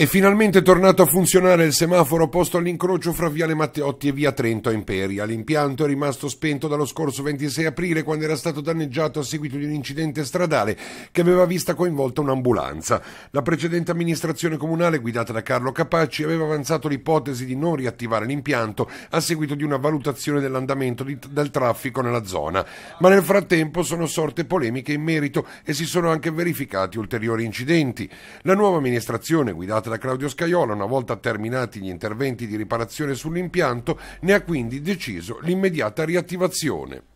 È finalmente tornato a funzionare il semaforo posto all'incrocio fra Viale Matteotti e Via Trento a Imperia. L'impianto è rimasto spento dallo scorso 26 aprile quando era stato danneggiato a seguito di un incidente stradale che aveva vista coinvolta un'ambulanza. La precedente amministrazione comunale, guidata da Carlo Capacci, aveva avanzato l'ipotesi di non riattivare l'impianto a seguito di una valutazione dell'andamento del traffico nella zona. Ma nel frattempo sono sorte polemiche in merito e si sono anche verificati ulteriori incidenti. La nuova amministrazione, guidata da Claudio Scaiola una volta terminati gli interventi di riparazione sull'impianto, ne ha quindi deciso l'immediata riattivazione.